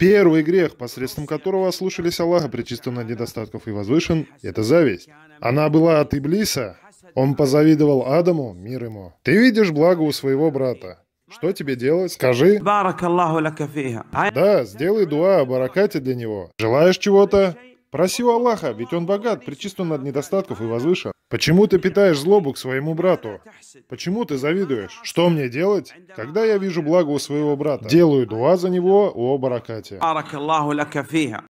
Первый грех, посредством которого слушались Аллаха, причистен от недостатков и возвышен, это зависть. Она была от Иблиса, он позавидовал Адаму, мир ему. Ты видишь благо у своего брата. Что тебе делать? Скажи. Да, сделай дуа о баракате для него. Желаешь чего-то? Проси у Аллаха, ведь он богат, причислен от недостатков и возвышен. Почему ты питаешь злобу к своему брату? Почему ты завидуешь? Что мне делать, когда я вижу благо у своего брата? Делаю дуа за него, о баракате.